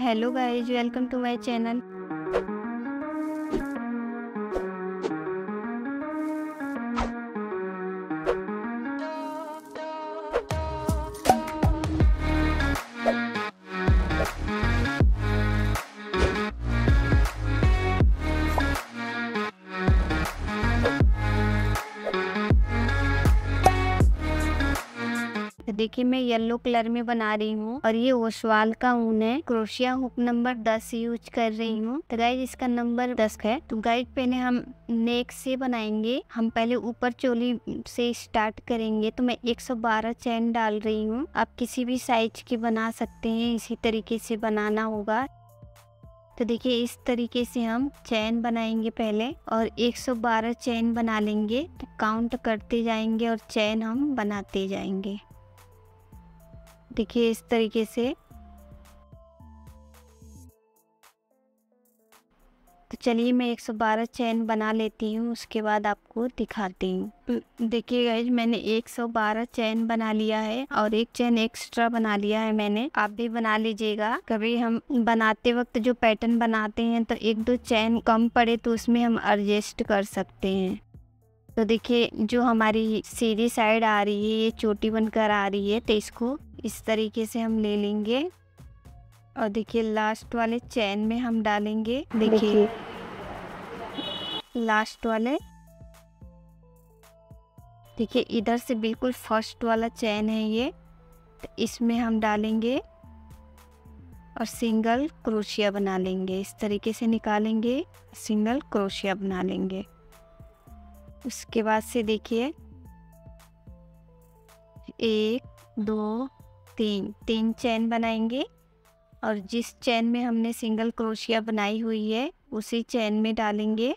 Hello guys welcome to my channel देखिए मैं yellow colour में बना रही हूँ और ये ओसवाल का ऊन है क्रोशिया हुक नंबर दस यूज कर रही हूँ तो गाइज इसका नंबर दस है तो गाइड पहले हम नेक से बनाएंगे हम पहले ऊपर चोली से स्टार्ट करेंगे तो मैं 112 चैन डाल रही हूँ आप किसी भी साइज की बना सकते हैं इसी तरीके से बनाना होगा तो देखिए इस तरीके से हम चैन बनाएंगे पहले और 112 चैन बना लेंगे तो काउंट करते जाएंगे और चैन हम बनाते जाएंगे देखिए इस तरीके से तो चलिए मैं 112 चैन बना लेती हूँ उसके बाद आपको दिखाती हूँ देखिए गाइज मैंने 112 चैन बना लिया है और एक चैन एक्स्ट्रा बना लिया है मैंने आप भी बना लीजिएगा कभी हम बनाते वक्त जो पैटर्न बनाते हैं तो एक दो चैन कम पड़े तो उसमें हम एडजस्ट कर सकते हैं तो देखिए जो हमारी सीधी साइड आ रही है ये चोटी बनकर आ रही है तो इसको इस तरीके से हम ले लेंगे और देखिए लास्ट वाले चैन में हम डालेंगे देखिए लास्ट वाले देखिए इधर से बिल्कुल फर्स्ट वाला चैन है ये तो इसमें हम डालेंगे और सिंगल क्रोशिया बना लेंगे इस तरीके से निकालेंगे सिंगल क्रोशिया बना लेंगे उसके बाद से देखिए एक दो तीन तीन चैन बनाएंगे और जिस चैन में हमने सिंगल क्रोशिया बनाई हुई है उसी चैन में डालेंगे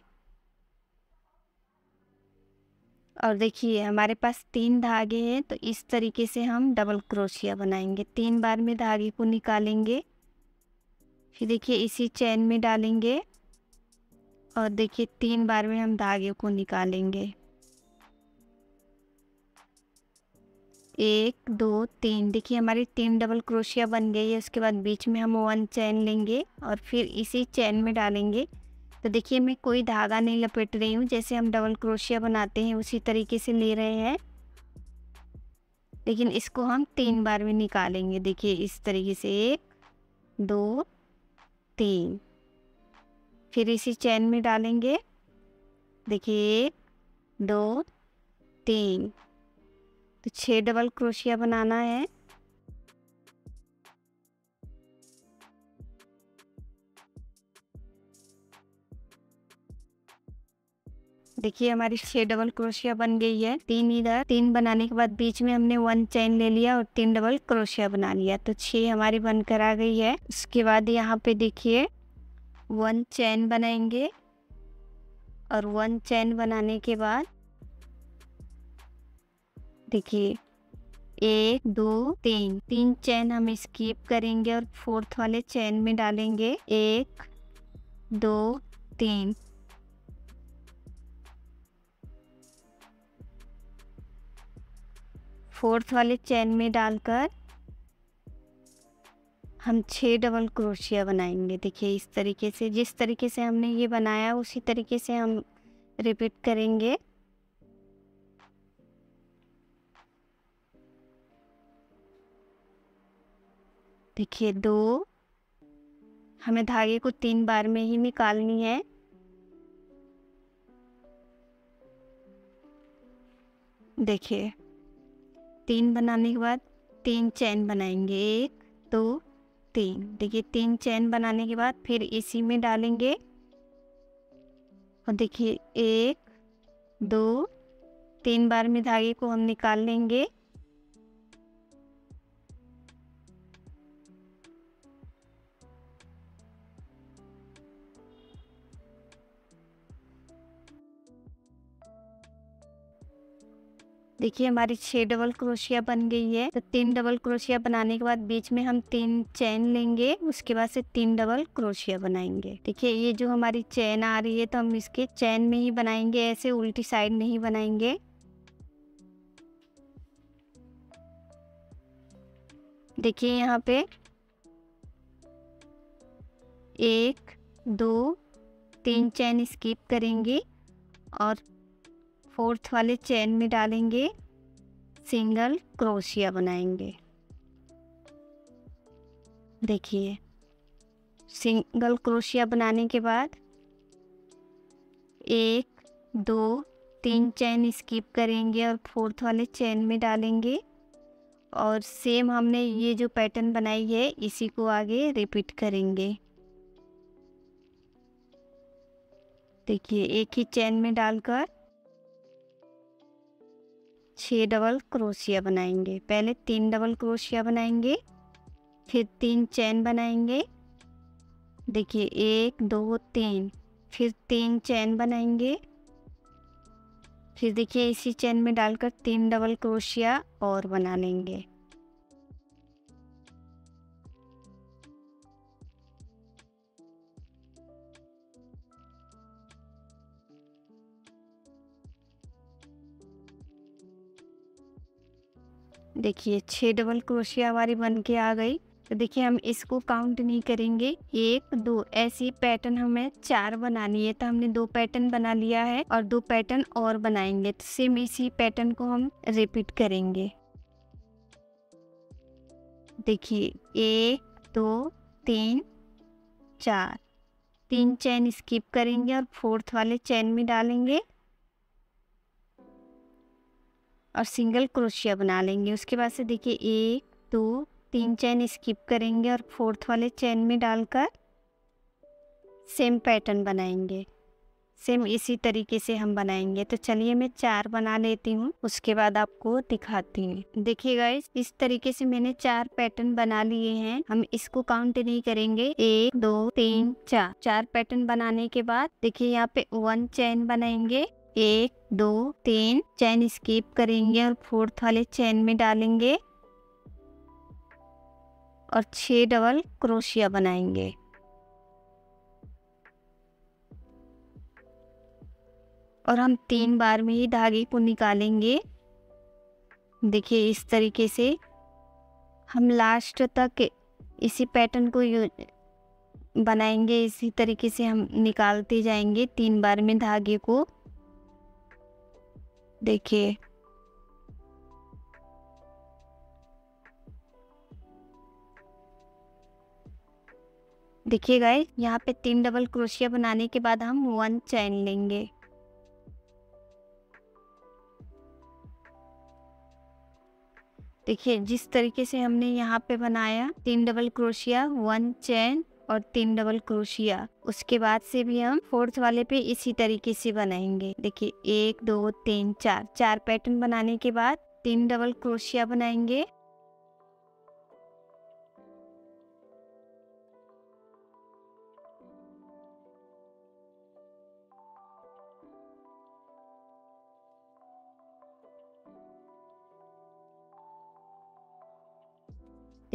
और देखिए हमारे पास तीन धागे हैं तो इस तरीके से हम डबल क्रोशिया बनाएंगे तीन बार में धागे को निकालेंगे फिर देखिए इसी चैन में डालेंगे और देखिए तीन बार में हम धागे को निकालेंगे एक दो तीन देखिए हमारी तीन डबल क्रोशिया बन गई है उसके बाद बीच में हम वन चैन लेंगे और फिर इसी चैन में डालेंगे तो देखिए मैं कोई धागा नहीं लपेट रही हूँ जैसे हम डबल क्रोशिया बनाते हैं उसी तरीके से ले रहे हैं लेकिन इसको हम तीन बार में निकालेंगे देखिए इस तरीके से एक दो तीन फिर इसी चैन में डालेंगे देखिए एक दो तीन तो छह डबल क्रोशिया बनाना है देखिए हमारी छह डबल क्रोशिया बन गई है तीन इधर तीन बनाने के बाद बीच में हमने वन चेन ले लिया और तीन डबल क्रोशिया बना लिया तो छह हमारी बनकर आ गई है उसके बाद यहाँ पे देखिए वन चैन बनाएंगे और वन चैन बनाने के बाद देखिए एक दो तीन तीन चैन हम स्कीप करेंगे और फोर्थ वाले चैन में डालेंगे एक दो तीन फोर्थ वाले चैन में डालकर हम छह डबल क्रोशिया बनाएंगे देखिए इस तरीके से जिस तरीके से हमने ये बनाया उसी तरीके से हम रिपीट करेंगे देखिए दो हमें धागे को तीन बार में ही निकालनी है देखिए तीन बनाने के बाद तीन चैन बनाएंगे एक दो तीन देखिए तीन चैन बनाने के बाद फिर इसी में डालेंगे और देखिए एक दो तीन बार में धागे को हम निकाल लेंगे देखिए हमारी छह डबल क्रोशिया बन गई है तो तीन हम्म। डबल क्रोशिया बनाने के बाद बीच में हम तीन चैन लेंगे उसके बाद से तीन डबल क्रोशिया बनाएंगे देखिए ये जो हमारी चैन आ रही है तो हम इसके चैन में ही बनाएंगे ऐसे उल्टी साइड नहीं बनाएंगे देखिए यहाँ पे एक दो तीन चैन स्किप करेंगे और फोर्थ वाले चैन में डालेंगे सिंगल क्रोशिया बनाएंगे देखिए सिंगल क्रोशिया बनाने के बाद एक दो तीन चैन स्किप करेंगे और फोर्थ वाले चैन में डालेंगे और सेम हमने ये जो पैटर्न बनाई है इसी को आगे रिपीट करेंगे देखिए एक ही चैन में डालकर छः डबल क्रोशिया बनाएंगे पहले तीन डबल क्रोशिया बनाएंगे फिर तीन चैन बनाएंगे देखिए एक दो तीन फिर तीन चैन बनाएंगे फिर देखिए इसी चैन में डालकर तीन डबल क्रोशिया और बना लेंगे देखिए छः डबल क्रोशिया हमारी बन के आ गई तो देखिए हम इसको काउंट नहीं करेंगे एक दो ऐसी पैटर्न हमें चार बनानी है तो हमने दो पैटर्न बना लिया है और दो पैटर्न और बनाएंगे तो सेम इसी पैटर्न को हम रिपीट करेंगे देखिए एक दो तीन चार तीन चैन स्किप करेंगे और फोर्थ वाले चैन में डालेंगे और सिंगल क्रोशिया बना लेंगे उसके बाद से देखिए एक दो तीन हम्म। चैन स्किप करेंगे और फोर्थ वाले चैन में डालकर सेम पैटर्न बनाएंगे सेम इसी तरीके से हम बनाएंगे तो चलिए मैं चार बना लेती हूँ उसके बाद आपको दिखाती हूँ देखिए गाइस इस तरीके से मैंने चार पैटर्न बना लिए हैं हम इसको काउंट नहीं करेंगे एक दो तीन हम्म। चार चार पैटर्न बनाने के बाद देखिए यहाँ पे वन चैन बनाएंगे एक दो तीन चैन स्किप करेंगे और फोर्थ वाले चैन में डालेंगे और छह डबल क्रोशिया बनाएंगे और हम तीन बार में ही धागे को निकालेंगे देखिए इस तरीके से हम लास्ट तक इसी पैटर्न को बनाएंगे इसी तरीके से हम निकालते जाएंगे तीन बार में धागे को देखिए देखिए गाइस यहाँ पे तीन डबल क्रोशिया बनाने के बाद हम वन चैन लेंगे देखिए जिस तरीके से हमने यहाँ पे बनाया तीन डबल क्रोशिया वन चैन और तीन डबल क्रोशिया उसके बाद से भी हम फोर्थ वाले पे इसी तरीके से बनाएंगे देखिए एक दो तीन चार चार पैटर्न बनाने के बाद तीन डबल क्रोशिया बनाएंगे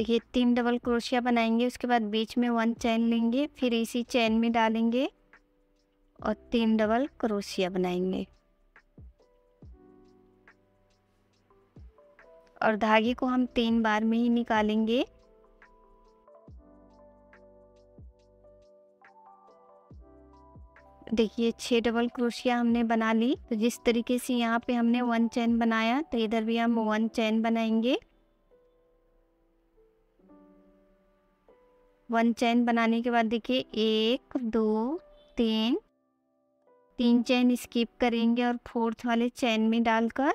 देखिए तीन डबल क्रोशिया बनाएंगे उसके बाद बीच में वन चैन लेंगे फिर इसी चैन में डालेंगे और तीन डबल क्रोशिया बनाएंगे और धागे को हम तीन बार में ही निकालेंगे देखिए छह डबल क्रोशिया हमने बना ली तो जिस तरीके से यहाँ पे हमने वन चैन बनाया तो इधर भी हम वन चैन बनाएंगे वन चैन बनाने के बाद देखिए एक दो तीन तीन चैन स्किप करेंगे और फोर्थ वाले चैन में डालकर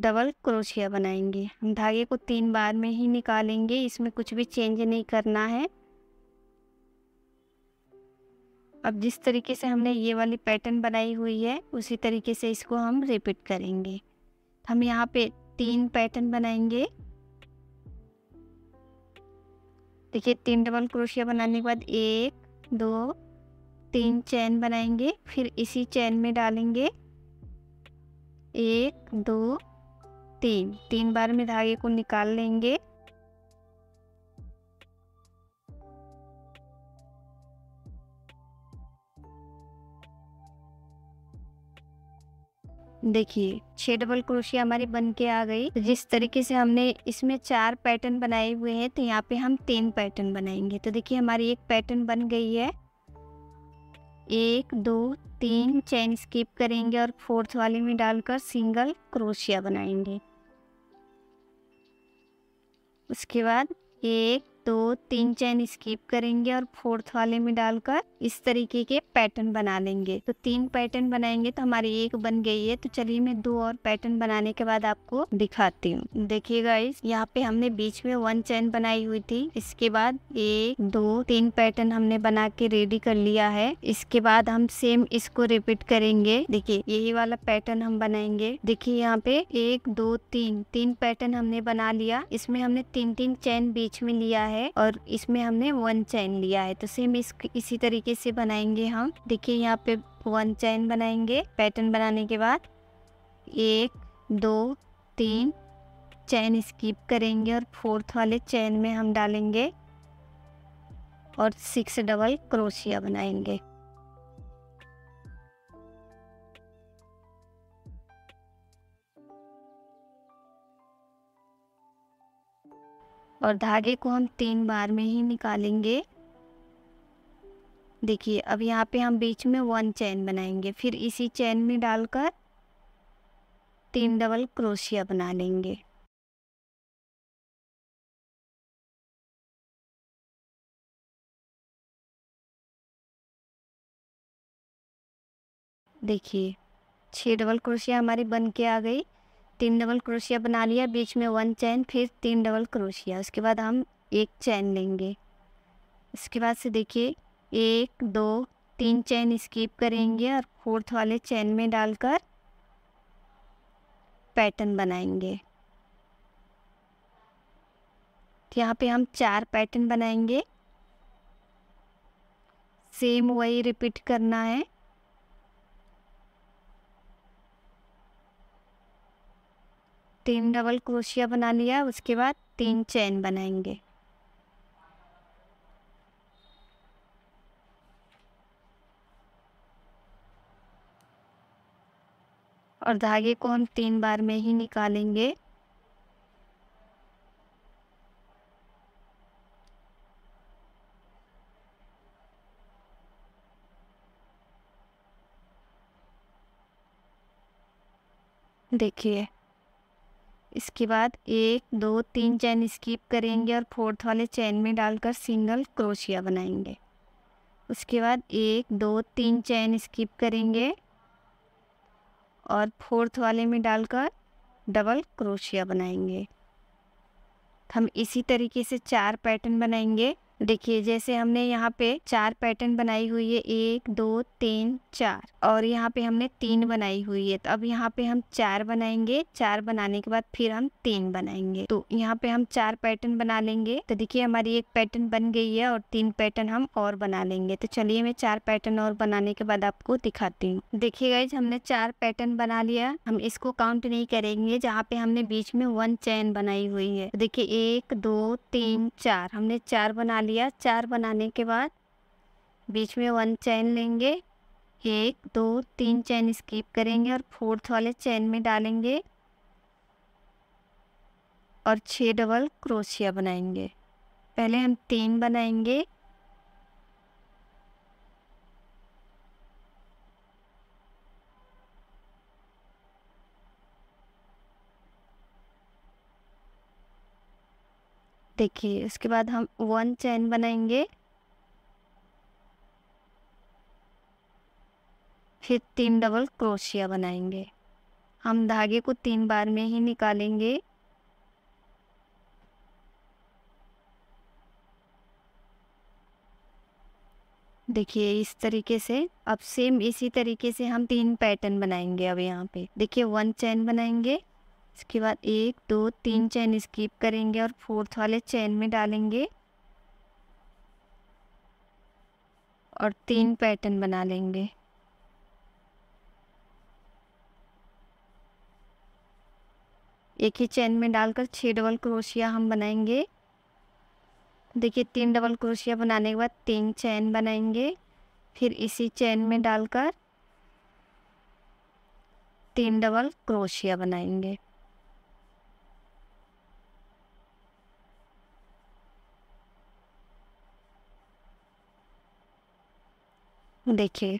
डबल क्रोशिया बनाएंगे हम धागे को तीन बार में ही निकालेंगे इसमें कुछ भी चेंज नहीं करना है अब जिस तरीके से हमने ये वाली पैटर्न बनाई हुई है उसी तरीके से इसको हम रिपीट करेंगे हम यहाँ पे तीन पैटर्न बनाएंगे देखिए तीन डबल क्रोशिया बनाने के बाद एक दो तीन हम्म। चैन बनाएंगे फिर इसी चैन में डालेंगे एक दो तीन तीन बार में धागे को निकाल लेंगे देखिए छह डबल क्रोशिया हमारी बन के आ गई तो जिस तरीके से हमने इसमें चार पैटर्न बनाए हुए हैं तो यहाँ पे हम तीन पैटर्न बनाएंगे तो देखिए हमारी एक पैटर्न बन गई है एक दो तीन चैन स्किप करेंगे और फोर्थ वाले में डालकर सिंगल क्रोशिया बनाएंगे उसके बाद एक दो तो तीन हम्म। चैन स्कीप करेंगे और फोर्थ वाले में डालकर इस तरीके के पैटर्न बना लेंगे तो तीन पैटर्न बनाएंगे तो हमारी एक बन गई है तो चलिए मैं दो और पैटर्न बनाने के बाद आपको दिखाती हूँ देखिएगा इस यहाँ पे हमने बीच में वन चैन बनाई हुई थी इसके बाद एक दो तीन पैटर्न हमने बना के रेडी कर लिया है इसके बाद हम सेम इसको रिपीट करेंगे देखिए यही वाला पैटर्न हम बनाएंगे देखिए यहाँ पे एक दो तीन तीन पैटर्न हमने बना लिया इसमें हमने तीन तीन चैन बीच में लिया है है और इसमें हमने वन चैन लिया है तो सेम इस, इसी तरीके से बनाएंगे हम देखिए यहाँ पे वन चैन बनाएंगे पैटर्न बनाने के बाद एक दो तीन चैन स्किप करेंगे और फोर्थ वाले चैन में हम डालेंगे और सिक्स डबल क्रोशिया बनाएंगे और धागे को हम तीन बार में ही निकालेंगे देखिए अब यहाँ पे हम बीच में वन चैन बनाएंगे फिर इसी चैन में डालकर तीन डबल क्रोशिया बना लेंगे देखिए छह डबल क्रोशिया हमारी बन के आ गई तीन डबल क्रोशिया बना लिया बीच में वन चैन फिर तीन डबल क्रोशिया उसके बाद हम एक चैन लेंगे उसके बाद से देखिए एक दो तीन चैन स्कीप करेंगे और फोर्थ वाले चैन में डालकर पैटर्न बनाएंगे यहाँ पे हम चार पैटर्न बनाएंगे सेम वही रिपीट करना है तीन डबल क्रोशिया बना लिया उसके बाद तीन हम्म। चैन बनाएंगे और धागे को हम तीन बार में ही निकालेंगे देखिए इसके बाद एक दो तीन चैन हम्म। स्किप करेंगे और फोर्थ वाले चैन में डालकर सिंगल क्रोशिया बनाएंगे उसके बाद एक दो तीन चैन स्किप करेंगे और फोर्थ वाले में डालकर डबल क्रोशिया बनाएंगे हम इसी तरीके से चार पैटर्न बनाएंगे देखिए जैसे हमने यहाँ पे चार पैटर्न बनाई हुई है एक दो तीन चार और यहाँ पे हमने तीन हम्म। बनाई हुई है तो अब यहाँ पे हम चार बनाएंगे चार बनाने के बाद फिर हम तीन बनाएंगे तो यहाँ पे हम चार पैटर्न बना लेंगे तो देखिए हमारी एक पैटर्न बन गई है और तीन पैटर्न हम और बना लेंगे तो चलिए मैं चार पैटर्न और बनाने के बाद आपको दिखाती हूँ देखिये हमने चार पैटर्न बना लिया हम इसको काउंट नहीं करेंगे जहाँ पे हमने बीच में वन चैन बनाई हुई है तो देखिये एक दो तीन चार हमने चार बना लिया चार बनाने के बाद बीच में वन चैन लेंगे एक दो तीन चैन स्किप करेंगे और फोर्थ वाले चैन में डालेंगे और छह डबल क्रोशिया बनाएंगे पहले हम तीन बनाएंगे देखिए इसके बाद हम वन चैन बनाएंगे फिर तीन डबल क्रोशिया बनाएंगे हम धागे को तीन बार में ही निकालेंगे देखिए इस तरीके से अब सेम इसी तरीके से हम तीन पैटर्न बनाएंगे अब यहाँ पे देखिए वन चैन बनाएंगे इसके बाद एक दो तीन चैन हम्म। स्कीप करेंगे और फोर्थ वाले चैन में डालेंगे और तीन पैटर्न हम्म। बना लेंगे एक ही चैन में डालकर छह डबल क्रोशिया हम बनाएंगे देखिए तीन डबल क्रोशिया बनाने के बाद तीन चैन बनाएंगे फिर इसी चैन में हम्म। डालकर तीन डबल क्रोशिया बनाएंगे देखिए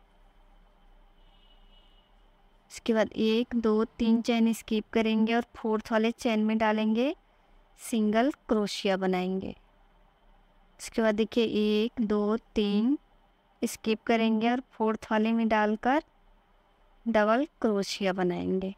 इसके बाद एक दो तीन हम्म। चैन स्कीप करेंगे और फोर्थ वाले चैन में डालेंगे सिंगल क्रोशिया बनाएंगे इसके बाद देखिए एक दो तीन हम्म। स्कीप करेंगे और फोर्थ वाले में डालकर डबल क्रोशिया बनाएंगे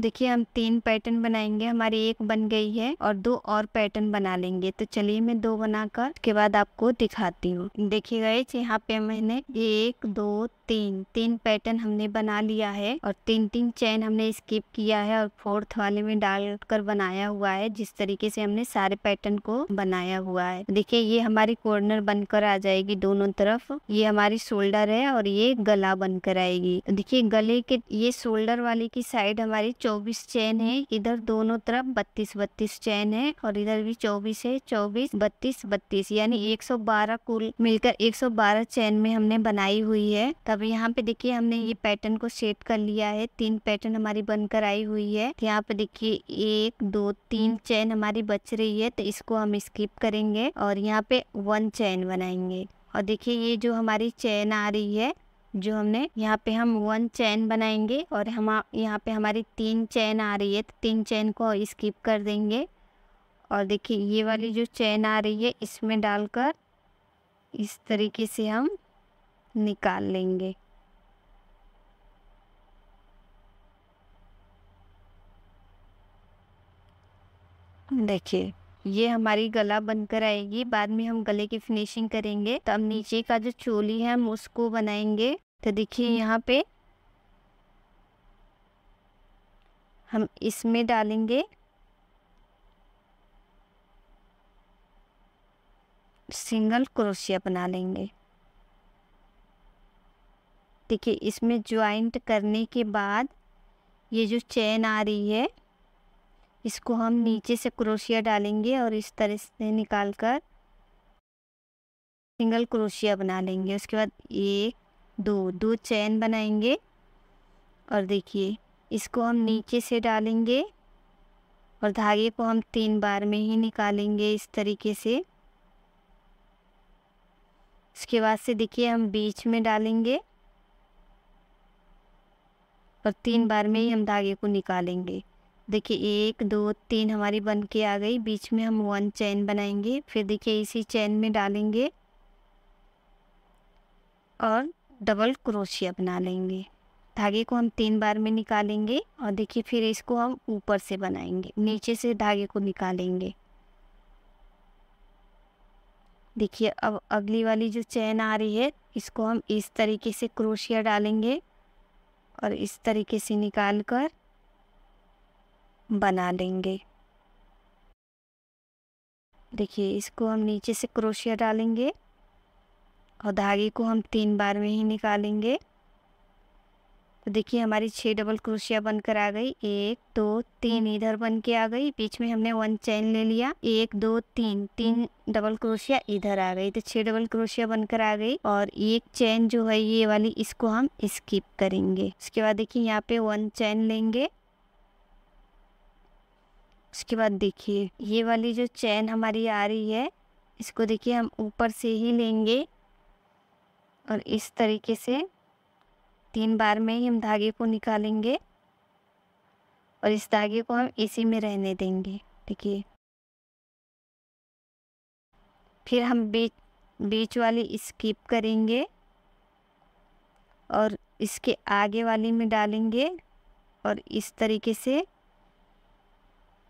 देखिए हम तीन पैटर्न बनाएंगे हमारी एक बन गई है और दो और पैटर्न बना लेंगे तो चलिए मैं दो बनाकर उसके बाद आपको दिखाती हूँ देखिए गए यहाँ पे मैंने एक दो तीन तीन पैटर्न हमने बना लिया है और तीन तीन चैन हमने स्किप किया है और फोर्थ वाले में डाल कर बनाया हुआ है जिस तरीके से हमने सारे पैटर्न को बनाया हुआ है देखिए ये हमारी कॉर्नर बनकर आ जाएगी दोनों तरफ ये हमारी शोल्डर है और ये गला बनकर आएगी देखिए गले के ये शोल्डर वाले की साइड हमारी चौबीस चैन है इधर दोनों तरफ बत्तीस बत्तीस चैन है और इधर भी चौबीस है चौबीस बत्तीस बत्तीस यानी एक सौ बारह कुल मिलकर एक सौ बारह चैन में हमने बनाई हुई है तब यहाँ पे देखिए हमने ये पैटर्न को सेट कर लिया है तीन पैटर्न हमारी बनकर आई हुई है यहाँ पे देखिए एक दो तीन चैन हमारी बच रही है तो इसको हम स्किप करेंगे और यहाँ पे वन चैन बनाएंगे और देखिए ये जो हमारी चैन आ रही है जो हमने यहाँ पे हम वन चैन बनाएंगे और हम यहाँ पे हमारी तीन चैन आ रही है तो तीन चैन को स्किप कर देंगे और देखिए ये वाली जो चैन आ रही है इसमें डालकर इस तरीके से हम निकाल लेंगे देखिए ये हमारी गला बनकर आएगी बाद में हम गले की फिनिशिंग करेंगे तो हम नीचे का जो चोली है हम उसको बनाएंगे तो देखिए यहाँ पे हम इसमें डालेंगे सिंगल क्रोशिया बना लेंगे देखिए इसमें ज्वाइंट करने के बाद ये जो चेन आ रही है इसको हम हम्म। नीचे से क्रोशिया डालेंगे और इस तरह से निकाल कर सिंगल क्रोशिया बना लेंगे उसके बाद एक दो दो चैन बनाएंगे और देखिए इसको हम हम्म। नीचे से डालेंगे और धागे को हम तीन बार में ही निकालेंगे इस तरीके से उसके बाद से देखिए हम बीच में डालेंगे और तीन हम्म। बार में ही हम धागे को निकालेंगे देखिए एक दो तीन हमारी बन के आ गई बीच में हम वन चैन बनाएंगे फिर देखिए इसी चैन में डालेंगे और डबल क्रोशिया बना लेंगे धागे को हम तीन बार में निकालेंगे और देखिए फिर इसको हम ऊपर से बनाएंगे नीचे से धागे को निकालेंगे देखिए अब अगली वाली जो चैन आ रही है इसको हम इस तरीके से क्रोशिया डालेंगे और इस तरीके से निकाल कर बना लेंगे देखिए इसको हम नीचे से क्रोशिया डालेंगे और धागे को हम तीन बार में ही निकालेंगे तो देखिए हमारी छः डबल क्रोशिया बनकर आ गई एक दो तीन इधर बन के आ गई बीच में हमने वन चैन ले लिया एक दो तीन तीन डबल क्रोशिया इधर आ गई तो छः डबल क्रोशिया बनकर आ गई और एक चैन जो है ये वाली इसको हम स्किप करेंगे उसके बाद देखिए यहाँ पे वन चैन लेंगे उसके बाद देखिए ये वाली जो चैन हमारी आ रही है इसको देखिए हम ऊपर से ही लेंगे और इस तरीके से तीन बार में ही हम धागे को निकालेंगे और इस धागे को हम इसी में रहने देंगे देखिए फिर हम बीच बीच वाली स्किप करेंगे और इसके आगे वाली में डालेंगे और इस तरीके से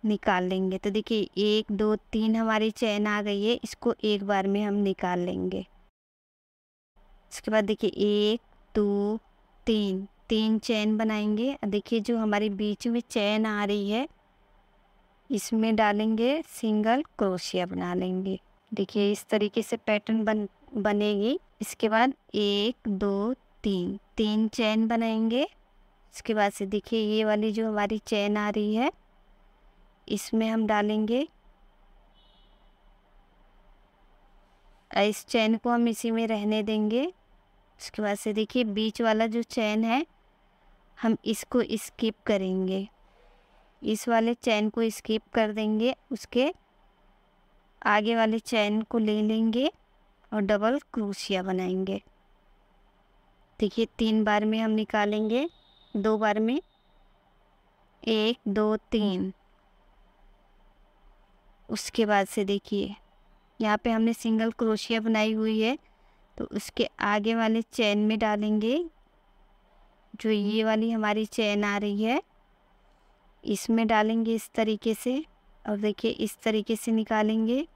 निकाल लेंगे तो देखिए एक दो तीन हमारी चैन आ गई है इसको एक बार में हम निकाल लेंगे इसके बाद देखिए एक दो तीन तीन चैन बनाएंगे देखिए जो हमारे बीच में चैन आ रही है इसमें डालेंगे सिंगल क्रोशिया बना लेंगे देखिए इस तरीके से पैटर्न बन बनेगी इसके बाद एक दो तीन तीन चैन बनाएंगे इसके बाद से देखिए ये वाली जो हमारी चैन आ रही है इसमें हम डालेंगे इस चैन को हम इसी में रहने देंगे उसके बाद से देखिए बीच वाला जो चैन है हम इसको स्किप करेंगे इस वाले चैन को स्किप कर देंगे उसके आगे वाले चैन को ले लेंगे और डबल क्रोशिया बनाएंगे देखिए तीन बार में हम निकालेंगे दो बार में एक दो तीन उसके बाद से देखिए यहाँ पे हमने सिंगल क्रोशिया बनाई हुई है तो उसके आगे वाले चैन में डालेंगे जो ये वाली हमारी चैन आ रही है इसमें डालेंगे इस तरीके से और देखिए इस तरीके से निकालेंगे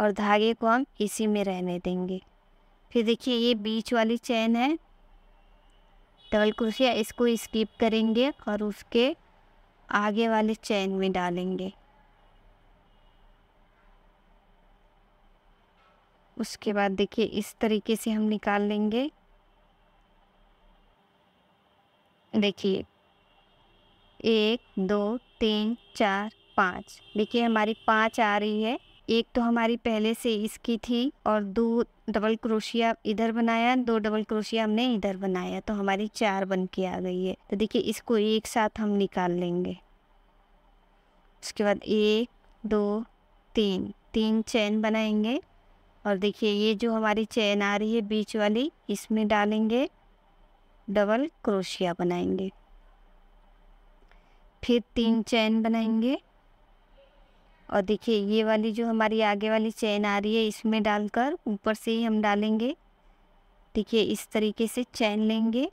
और धागे को हम इसी में रहने देंगे फिर देखिए ये बीच वाली चैन है डबल क्रोशिया इसको स्किप करेंगे और उसके आगे वाले चैन में डालेंगे उसके बाद देखिए इस तरीके से हम निकाल लेंगे देखिए एक दो तीन चार पाँच देखिए हमारी पाँच आ रही है एक तो हमारी पहले से इसकी थी और दो डबल क्रोशिया इधर बनाया दो डबल क्रोशिया हमने इधर बनाया तो हमारी चार बन के आ गई है तो देखिए इसको एक साथ हम निकाल लेंगे उसके बाद एक दो तीन तीन चैन बनाएंगे और देखिए ये जो हमारी चैन आ रही है बीच वाली इसमें डालेंगे डबल क्रोशिया बनाएंगे फिर तीन हम्म। चैन बनाएंगे और देखिए ये वाली जो हमारी आगे वाली चैन आ रही है इसमें डालकर ऊपर से ही हम डालेंगे देखिए इस तरीके से चैन लेंगे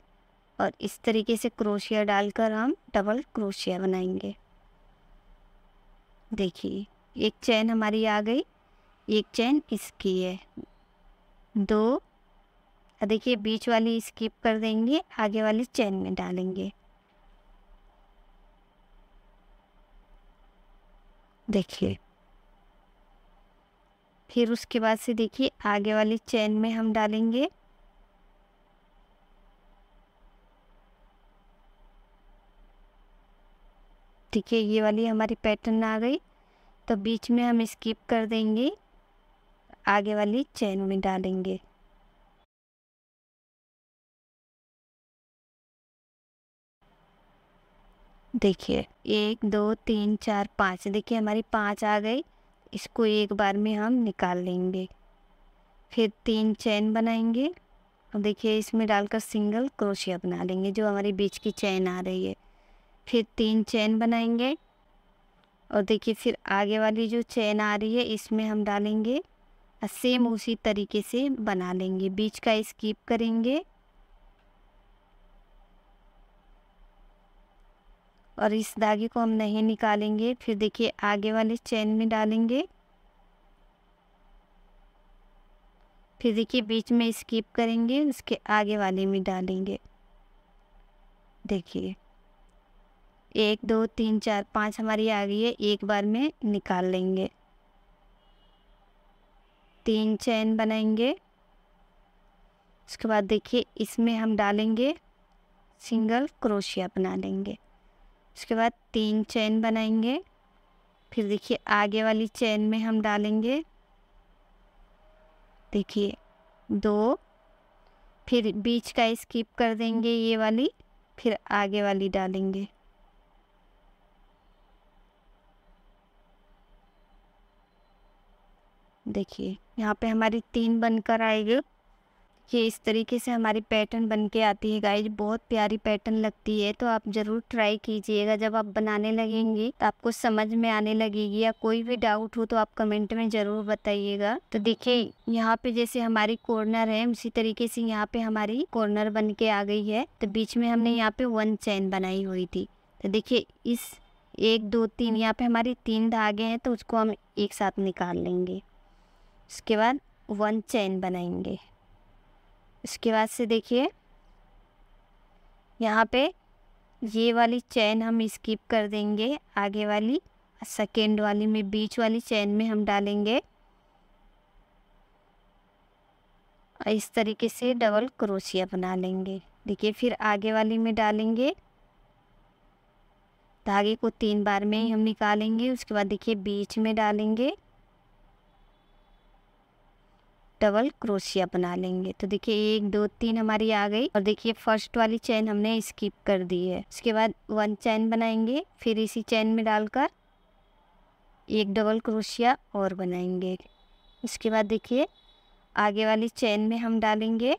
और इस तरीके से क्रोशिया डालकर हम डबल क्रोशिया बनाएंगे देखिए एक चैन हमारी आ गई एक चैन इसकी है दो देखिए बीच वाली स्किप कर देंगे आगे वाली चैन में डालेंगे देखिए फिर उसके बाद से देखिए आगे वाली चैन में हम डालेंगे ठीक है ये वाली हमारी पैटर्न आ गई तो बीच में हम स्किप कर देंगे आगे वाली चैन में डालेंगे देखिए एक दो तीन चार पाँच देखिए हमारी पाँच आ गई इसको एक बार में हम निकाल लेंगे फिर तीन चैन बनाएंगे और देखिए इसमें डालकर सिंगल क्रोशिया बना लेंगे जो हमारी बीच की चैन आ रही है फिर तीन चैन बनाएंगे और देखिए फिर आगे वाली जो चैन आ रही है इसमें हम डालेंगे सेम उसी तरीके से बना लेंगे बीच का स्कीप करेंगे और इस धागे को हम नहीं निकालेंगे फिर देखिए आगे वाले चैन में डालेंगे फिर देखिए बीच में स्कीप करेंगे उसके आगे वाले में डालेंगे देखिए एक दो तीन चार पाँच हमारी आ गई है एक बार में निकाल लेंगे तीन चैन बनाएंगे उसके बाद देखिए इसमें हम डालेंगे सिंगल क्रोशिया बना लेंगे उसके बाद तीन चैन बनाएंगे फिर देखिए आगे वाली चैन में हम डालेंगे देखिए दो फिर बीच का स्किप कर देंगे ये वाली फिर आगे वाली डालेंगे देखिए यहाँ पे हमारी तीन बनकर आएगी ये इस तरीके से हमारी पैटर्न बन के आती है गाइज बहुत प्यारी पैटर्न लगती है तो आप ज़रूर ट्राई कीजिएगा जब आप बनाने लगेंगे तो आपको समझ में आने लगेगी या कोई भी डाउट हो तो आप कमेंट में ज़रूर बताइएगा तो देखिए यहाँ पे जैसे हमारी कॉर्नर है उसी तरीके से यहाँ पे हमारी कॉर्नर बन के आ गई है तो बीच में हमने यहाँ पे वन चैन बनाई हुई थी तो देखिए इस एक दो तीन यहाँ पे हमारी तीन धागे हैं तो उसको हम एक साथ निकाल लेंगे उसके बाद वन चैन बनाएंगे उसके बाद से देखिए यहाँ पे ये वाली चैन हम स्किप कर देंगे आगे वाली सेकेंड वाली में बीच वाली चैन में हम डालेंगे और इस तरीके से डबल क्रोशिया बना लेंगे देखिए फिर आगे वाली में डालेंगे धागे को तीन बार में ही हम निकालेंगे उसके बाद देखिए बीच में डालेंगे डबल क्रोशिया बना लेंगे तो देखिए एक दो तीन हमारी आ गई और देखिए फर्स्ट वाली चैन हमने स्किप कर दी है उसके बाद वन चैन बनाएंगे फिर इसी चैन में डालकर एक डबल क्रोशिया और बनाएंगे उसके बाद देखिए आगे वाली चैन में हम डालेंगे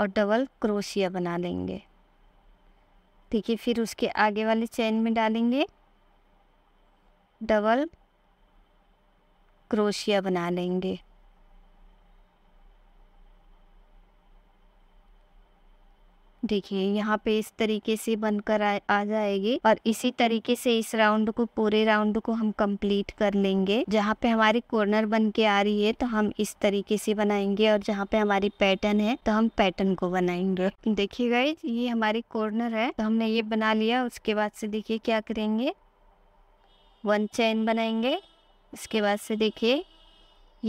और डबल क्रोशिया बना लेंगे ठीक है फिर उसके आगे वाले चैन में डालेंगे डबल क्रोशिया बना लेंगे देखिए यहाँ पे इस तरीके से बनकर आ, आ जाएगी और इसी तरीके से इस राउंड को पूरे राउंड को हम कंप्लीट कर लेंगे जहाँ पे हमारी कॉर्नर बन के आ रही है तो हम इस तरीके से बनाएंगे और जहाँ पे हमारी पैटर्न है तो हम पैटर्न को बनाएंगे देखिए गाइज ये हमारी कॉर्नर है तो हमने ये बना लिया उसके बाद से देखिए क्या करेंगे वन चैन बनाएंगे इसके बाद से देखिए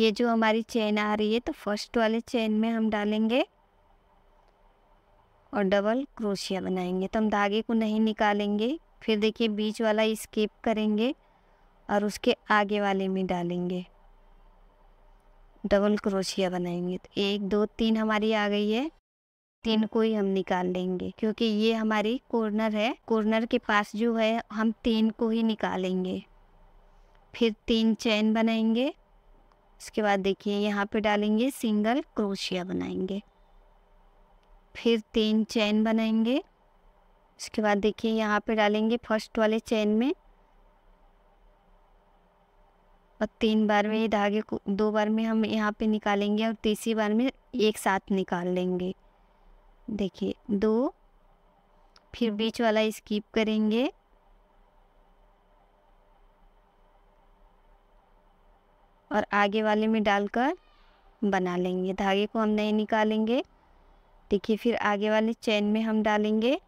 ये जो हमारी चेन आ रही है तो फर्स्ट वाले चेन में हम डालेंगे और डबल क्रोशिया बनाएंगे तो हम धागे को नहीं निकालेंगे फिर देखिए बीच वाला स्केप करेंगे और उसके आगे वाले में डालेंगे डबल क्रोशिया बनाएंगे तो एक दो तीन हमारी आ गई है तीन को ही हम निकाल लेंगे क्योंकि ये हमारी कॉर्नर है कॉर्नर के पास जो है हम तीन को ही निकालेंगे फिर तीन चैन बनाएंगे उसके बाद देखिए यहाँ पे डालेंगे सिंगल क्रोशिया बनाएंगे फिर तीन चैन बनाएंगे उसके बाद देखिए यहाँ पे डालेंगे फर्स्ट वाले चैन में और तीन बार में ये धागे को दो बार में हम यहाँ पे निकालेंगे और तीसरी बार में एक साथ निकाल लेंगे देखिए दो फिर हम्म। बीच वाला स्कीप करेंगे और आगे वाले में डालकर बना लेंगे धागे को हम नहीं निकालेंगे देखिए फिर आगे वाले चैन में हम डालेंगे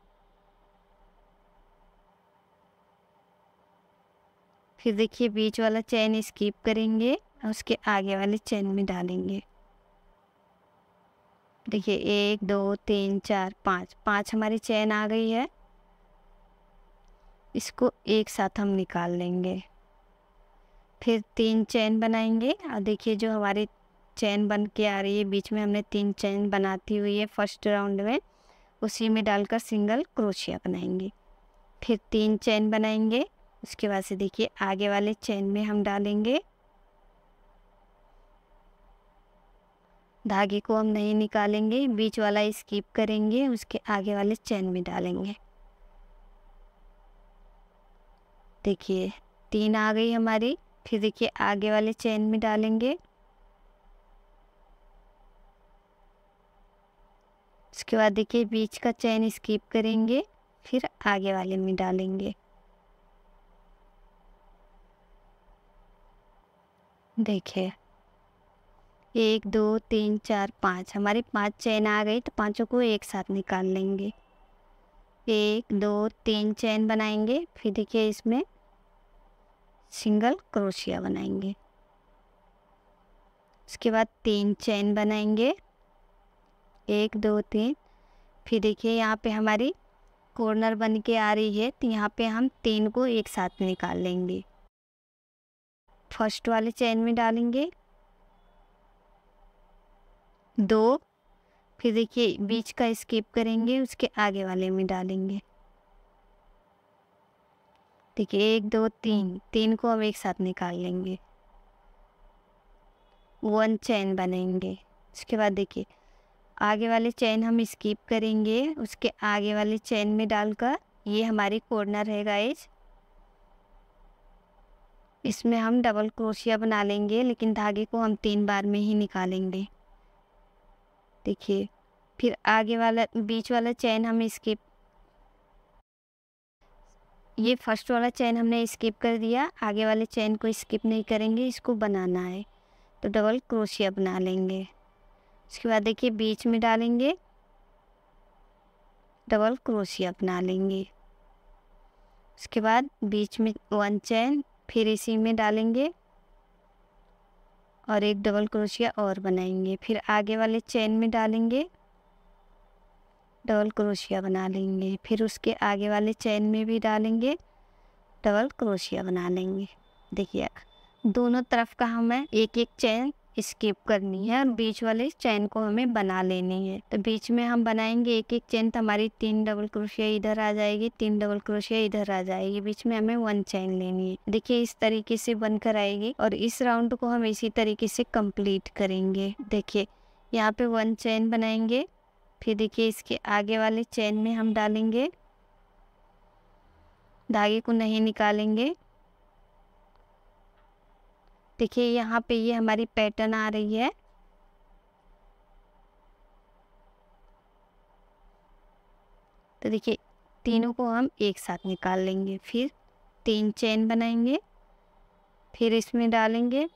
फिर देखिए बीच वाला चैन स्किप करेंगे और उसके आगे वाले चैन में डालेंगे देखिए एक दो तीन चार पाँच पाँच हमारी चैन आ गई है इसको एक साथ हम निकाल लेंगे फिर तीन चैन बनाएंगे और देखिए जो हमारे चैन बन के आ रही है बीच में हमने तीन चैन बनाती हुई है फर्स्ट राउंड में उसी में डालकर सिंगल क्रोशिया बनाएंगे फिर तीन चैन बनाएंगे उसके बाद से देखिए आगे वाले चैन में हम डालेंगे धागे को हम नहीं निकालेंगे बीच वाला स्किप करेंगे उसके आगे वाले चैन में डालेंगे देखिए तीन आ गई हमारी फिर देखिए आगे वाले चैन में डालेंगे उसके बाद देखिए बीच का चैन स्किप करेंगे फिर आगे वाले में डालेंगे देखिए एक दो तीन चार पाँच हमारे पांच चैन आ गई तो पांचों को एक साथ निकाल लेंगे एक दो तीन चैन बनाएंगे फिर देखिए इसमें सिंगल क्रोशिया बनाएंगे उसके बाद तीन चैन बनाएंगे एक दो तीन फिर देखिए यहाँ पे हमारी कॉर्नर बन के आ रही है तो यहाँ पे हम तीन को एक साथ निकाल लेंगे फर्स्ट वाले चैन में डालेंगे दो फिर देखिए बीच का स्किप करेंगे उसके आगे वाले में डालेंगे देखिए एक दो तीन तीन को हम एक साथ निकाल लेंगे वन चैन बनेंगे उसके बाद देखिए आगे वाले चैन हम स्किप करेंगे उसके आगे वाले चैन में डालकर ये हमारी कॉर्नर है गाइज इसमें हम डबल क्रोशिया बना लेंगे लेकिन धागे को हम तीन बार में ही निकालेंगे देखिए फिर आगे वाला बीच वाला चैन हम स्किप ये फर्स्ट वाला चैन हमने स्किप कर दिया आगे वाले चैन को स्किप नहीं करेंगे इसको बनाना है तो डबल क्रोशिया बना लेंगे उसके बाद देखिए बीच में डालेंगे डबल क्रोशिया अपना लेंगे उसके बाद बीच में वन चैन फिर इसी में डालेंगे और एक डबल क्रोशिया और बनाएंगे फिर आगे वाले चैन में डालेंगे डबल क्रोशिया बना लेंगे फिर उसके आगे वाले चैन में भी डालेंगे डबल क्रोशिया बना लेंगे देखिए दोनों तरफ का हमें एक एक चैन स्किप करनी है और बीच वाले चैन को हमें बना लेनी है तो बीच में हम बनाएंगे एक एक चैन तो हमारी तीन डबल क्रोशिया इधर आ जाएगी तीन डबल क्रोशिया इधर आ जाएगी बीच में हमें वन चैन लेनी है देखिए इस तरीके से बनकर आएगी और इस राउंड को हम इसी तरीके से कंप्लीट करेंगे देखिए यहाँ पे वन चैन बनाएंगे फिर देखिए इसके आगे वाले चैन में हम डालेंगे धागे को नहीं निकालेंगे देखिए यहाँ पे ये हमारी पैटर्न आ रही है तो देखिए तीनों को हम एक साथ निकाल लेंगे फिर तीन चेन बनाएंगे फिर इसमें डालेंगे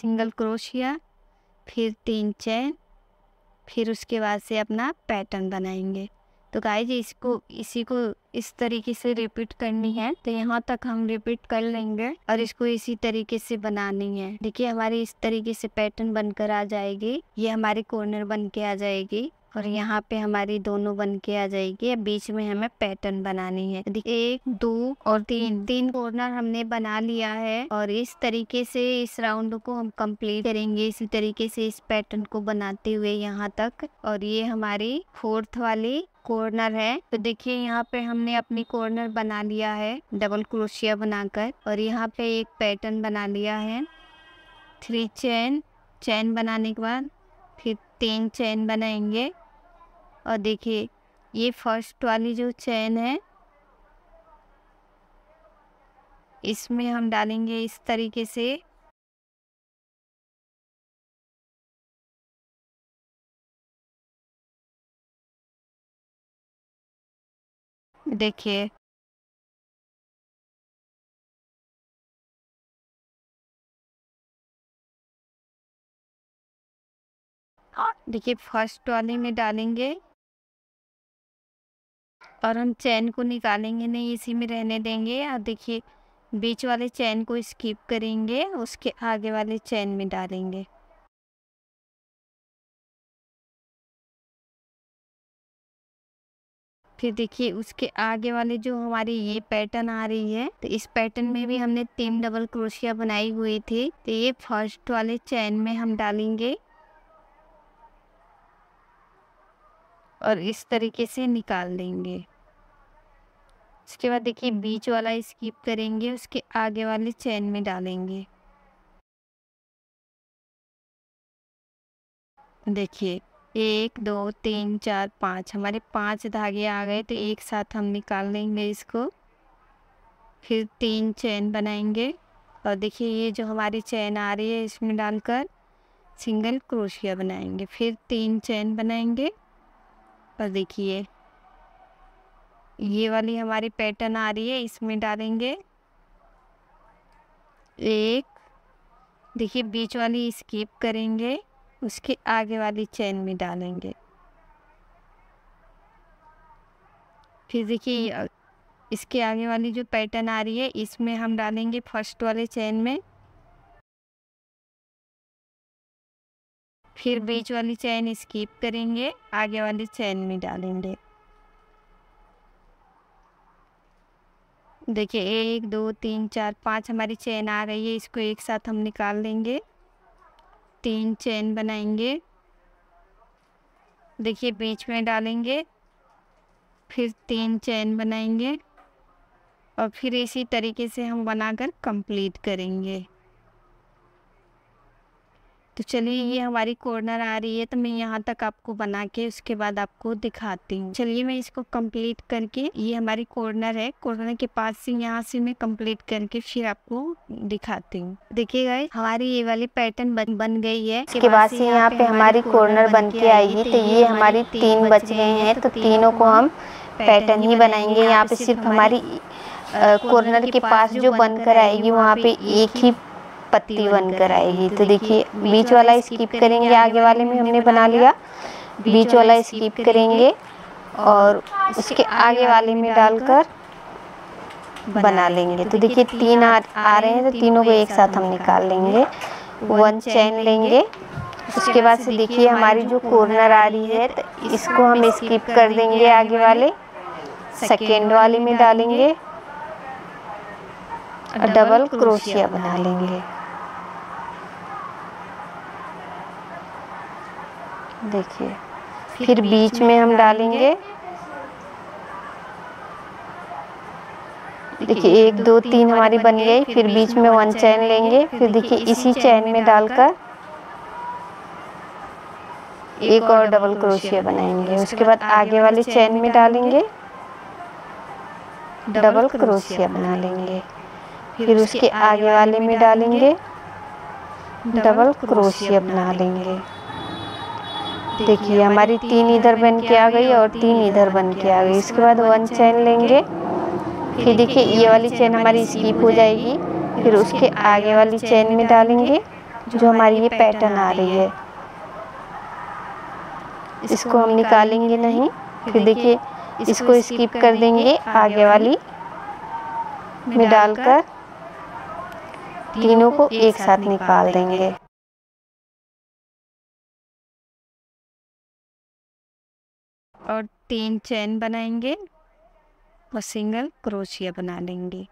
सिंगल क्रोशिया फिर तीन चैन फिर उसके बाद से अपना पैटर्न बनाएंगे तो गाइज इसको इसी को इस तरीके से रिपीट करनी है तो यहाँ तक हम रिपीट कर लेंगे और इसको इसी तरीके से बनानी है देखिए हमारी इस तरीके से पैटर्न बनकर आ जाएगी ये हमारी कॉर्नर बन के आ जाएगी और यहाँ पे हमारी दोनों बन के आ जाएगी अब बीच में हमें पैटर्न बनानी है एक दो और तीन हम्म। तीन कॉर्नर हमने बना लिया है और इस तरीके से इस राउंड को हम कंप्लीट करेंगे इसी तरीके से इस पैटर्न को बनाते हुए यहाँ तक और ये हमारी फोर्थ वाली कॉर्नर है तो देखिए यहाँ पे हमने अपनी कॉर्नर बना लिया है डबल क्रोशिया बनाकर और यहाँ पे एक पैटर्न बना लिया है थ्री चैन चैन बनाने के बाद फिर तीन चैन बनाएंगे और देखिए ये फर्स्ट वाली जो चैन है इसमें हम डालेंगे इस तरीके से देखिए हाँ, देखिए फर्स्ट वाले में डालेंगे और हम चैन को निकालेंगे नहीं इसी में रहने देंगे और देखिए बीच वाले चैन को स्किप करेंगे उसके आगे वाले चैन में डालेंगे फिर देखिए उसके आगे वाले जो हमारी ये पैटर्न आ रही है तो इस पैटर्न में भी हमने तीन डबल क्रोशिया बनाई हुई थी तो ये फर्स्ट वाले चैन में हम डालेंगे और इस तरीके से निकाल देंगे उसके बाद देखिए बीच वाला स्किप करेंगे उसके आगे वाले चैन में डालेंगे देखिए एक दो तीन चार पाँच हमारे पांच धागे आ गए तो एक साथ हम निकाल लेंगे इसको फिर तीन चैन बनाएंगे और देखिए ये जो हमारी चैन आ रही है इसमें डालकर सिंगल क्रोशिया बनाएंगे फिर तीन चैन बनाएंगे पर देखिए ये वाली हमारी पैटर्न आ रही है इसमें डालेंगे एक देखिए बीच वाली स्किप करेंगे उसके आगे वाली चेन में डालेंगे फिर देखिए हम्म। इसके आगे वाली जो पैटर्न आ रही है इसमें हम डालेंगे फर्स्ट वाले चेन में फिर बीच वाली चैन स्कीप करेंगे आगे वाली चैन में डालेंगे देखिए एक दो तीन चार पाँच हमारी चैन आ रही है इसको एक साथ हम निकाल देंगे तीन चैन बनाएंगे देखिए बीच में डालेंगे फिर तीन चैन बनाएंगे और फिर इसी तरीके से हम बनाकर कंप्लीट करेंगे तो चलिए हम्म। ये हमारी कॉर्नर आ रही है तो मैं यहाँ तक आपको बना के उसके बाद आपको दिखाती हूँ चलिए मैं इसको कंप्लीट करके ये हमारी कॉर्नर है कॉर्नर के पास से यहाँ से मैं कंप्लीट करके फिर आपको दिखाती हूँ देखिए गए हमारी ये वाली पैटर्न बन, बन गई है इसके बाद से यहाँ पे हमारी कॉर्नर बन के आएगी तो, तो ये हमारी तीन बच गए हैं तो, तो तीनों को हम पैटर्न ही बनाएंगे यहाँ पे सिर्फ हमारी कॉर्नर के पास जो बनकर आएगी वहाँ पे एक ही पत्ती कर आएगी तो, तो देखिए बीच वाला स्किप करेंगे आगे वाले में हमने बना लिया बीच वाला स्किप करेंगे और उसके आगे वाले में डालकर बना लेंगे तो, तो देखिए तीन आ, आ रहे हैं तो, तो तीनों को एक साथ हम निकाल लेंगे वन चैन लेंगे उसके बाद से देखिए हमारी जो कॉर्नर आ रही है तो इसको हम स्किप कर देंगे आगे वाले सेकेंड वाले में डालेंगे डबल क्रोशिया बना लेंगे देखिए फिर बीच में हम डालेंगे देखिए एक दो तीन हमारी बन गई फिर बीच में वन चैन लेंगे फिर देखिए इसी चैन में डालकर एक और डबल क्रोशिया बनाएंगे उसके बाद आगे वाली चैन में डालेंगे डबल क्रोशिया बना लेंगे फिर उसके आगे वाले में डालेंगे डबल क्रोशिया बना लेंगे देखिए हमारी तीन इधर बन के आ गई और तीन इधर बन के आ गई इसके बाद वन चैन लेंगे फिर देखिए ये वाली चैन हमारी स्कीप हो जाएगी फिर उसके आगे वाली चैन में डालेंगे जो हमारी ये पैटर्न आ रही है इसको हम निकालेंगे नहीं फिर देखिए इसको स्किप कर देंगे आगे वाली में डालकर तीनों को एक साथ निकाल देंगे और तीन चैन बनाएंगे और सिंगल क्रोशिया बना लेंगे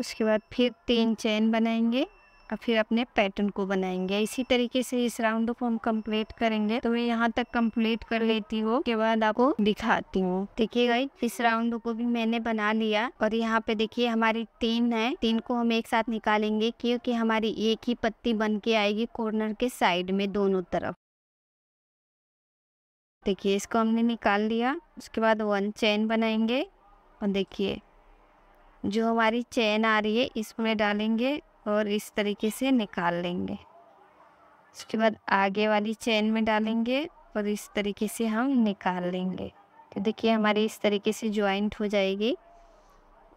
उसके बाद फिर तीन चैन बनाएंगे और फिर अपने पैटर्न को बनाएंगे इसी तरीके से इस राउंड को हम कंप्लीट करेंगे तो मैं यहाँ तक कंप्लीट कर लेती हूँ उसके बाद आपको दिखाती हूँ देखिए गई इस राउंड को भी मैंने बना लिया और यहाँ पे देखिए हमारी तीन है तीन को हम एक साथ निकालेंगे क्योंकि हमारी एक ही पत्ती बन के आएगी कॉर्नर के साइड में दोनों तरफ देखिए इसको हमने निकाल लिया उसके बाद वन चैन बनाएंगे और देखिए जो हमारी चैन आ रही है इसमें डालेंगे और इस तरीके से निकाल लेंगे उसके बाद आगे वाली चेन में डालेंगे और इस तरीके से हम निकाल लेंगे तो देखिए हमारी इस तरीके से ज्वाइंट हो जाएगी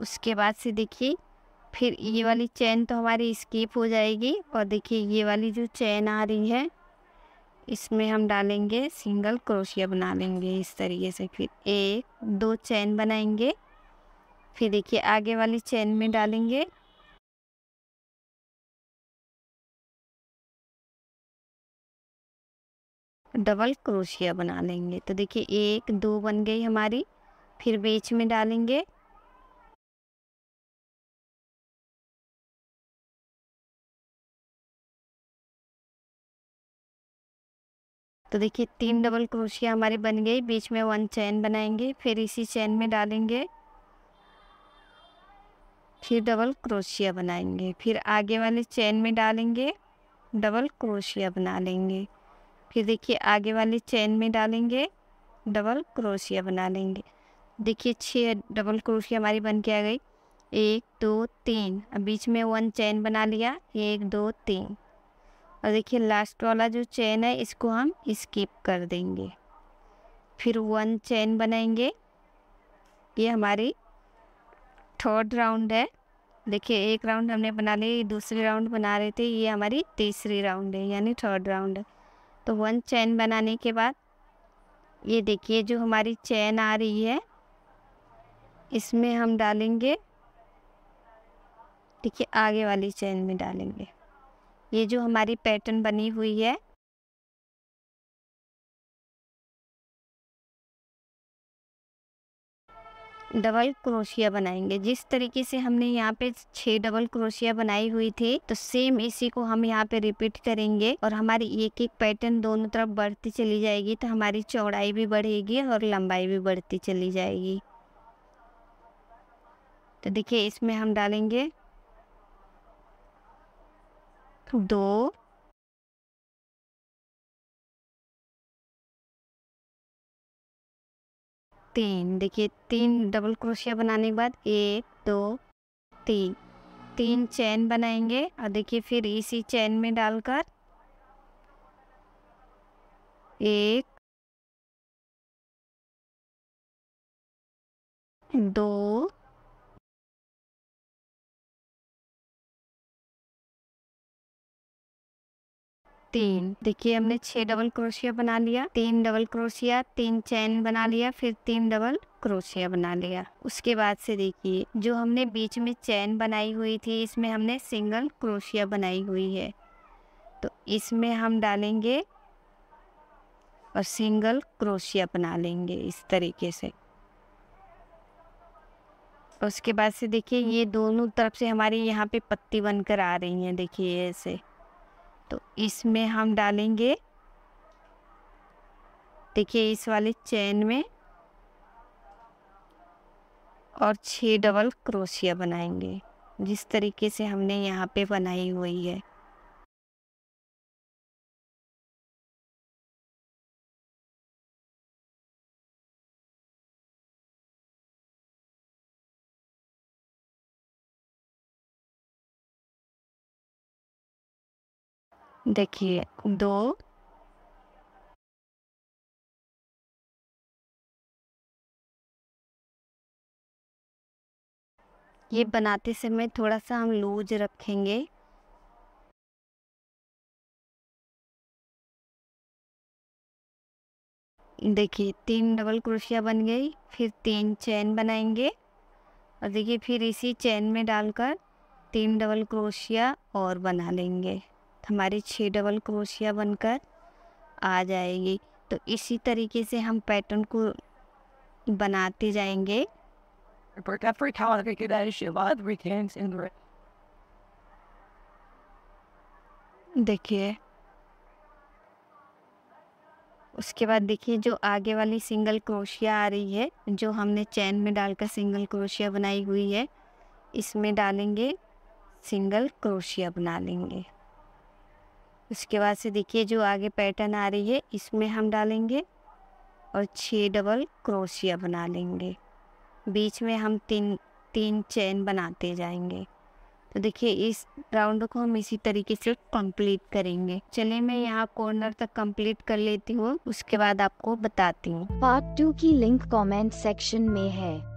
उसके बाद से देखिए फिर ये वाली चेन तो हमारी स्कीप हो जाएगी और देखिए ये वाली जो चेन आ रही है इसमें हम डालेंगे सिंगल क्रोशिया बना लेंगे इस तरीके से फिर एक दो चैन बनाएंगे फिर देखिए आगे वाली चैन में डालेंगे डबल क्रोशिया बना लेंगे तो देखिए एक दो बन गई हमारी फिर बीच में डालेंगे तो देखिए तीन डबल क्रोशिया हमारी बन गई बीच में वन चैन बनाएंगे फिर इसी चैन में डालेंगे फिर डबल क्रोशिया बनाएंगे फिर आगे वाले चैन में डालेंगे डबल क्रोशिया बना लेंगे फिर देखिए आगे वाली चेन में डालेंगे डबल क्रोशिया बना लेंगे देखिए छः डबल क्रोशिया हमारी बन के आ गई एक दो तीन अब बीच में वन चेन बना लिया एक दो तीन और देखिए लास्ट वाला जो चेन है इसको हम स्किप कर देंगे फिर वन चेन बनाएंगे ये हमारी थर्ड राउंड है देखिए एक राउंड हमने बना ली दूसरी राउंड बना रहे थे ये हमारी तीसरी राउंड है यानी थर्ड राउंड है तो वन चैन बनाने के बाद ये देखिए जो हमारी चैन आ रही है इसमें हम डालेंगे देखिए आगे वाली चैन में डालेंगे ये जो हमारी पैटर्न बनी हुई है डबल क्रोशिया बनाएंगे जिस तरीके से हमने यहाँ पे छह डबल क्रोशिया बनाई हुई थी तो सेम इसी को हम यहाँ पे रिपीट करेंगे और हमारी एक एक पैटर्न दोनों तरफ बढ़ती चली जाएगी तो हमारी चौड़ाई भी बढ़ेगी और लंबाई भी बढ़ती चली जाएगी तो देखिए इसमें हम डालेंगे दो तीन देखिए तीन डबल हम्म। क्रोशिया बनाने के बाद एक दो तीन तीन चैन हम्म। बनाएंगे और देखिए फिर इसी चैन में डालकर एक दो तीन हम्म। देखिए हमने छह डबल क्रोशिया बना लिया तीन डबल क्रोशिया तीन चैन बना लिया फिर तीन डबल क्रोशिया बना लिया उसके बाद से देखिए जो हमने बीच में चैन बनाई हुई थी इसमें हमने सिंगल क्रोशिया बनाई हुई है तो इसमें हम डालेंगे और सिंगल क्रोशिया बना लेंगे इस तरीके से उसके बाद से देखिए ये दोनों तरफ से हमारी यहाँ पे पत्ती बनकर आ रही है देखिए ऐसे तो इसमें हम डालेंगे देखिए इस वाले चेन में और छह डबल क्रोशिया बनाएंगे जिस तरीके से हमने यहाँ पे बनाई हुई है देखिए दो ये बनाते समय थोड़ा सा हम लूज रखेंगे देखिए तीन डबल क्रोशिया बन गई फिर तीन चैन बनाएंगे और देखिए फिर इसी चैन में डालकर तीन डबल क्रोशिया और बना लेंगे हमारी छः डबल क्रोशिया बनकर आ जाएगी तो इसी तरीके से हम पैटर्न को बनाते जाएंगे देखिए उसके बाद देखिए जो आगे वाली सिंगल क्रोशिया आ रही है जो हमने चैन में डालकर सिंगल क्रोशिया बनाई हुई है इसमें डालेंगे सिंगल क्रोशिया बना लेंगे उसके बाद से देखिए जो आगे पैटर्न आ रही है इसमें हम डालेंगे और छः डबल क्रोशिया बना लेंगे बीच में हम तीन तीन चैन बनाते जाएंगे तो देखिए इस राउंड को हम इसी तरीके से कंप्लीट करेंगे चले मैं यहाँ कॉर्नर तक कंप्लीट कर लेती हूँ उसके बाद आपको बताती हूँ पार्ट टू की लिंक कमेंट सेक्शन में है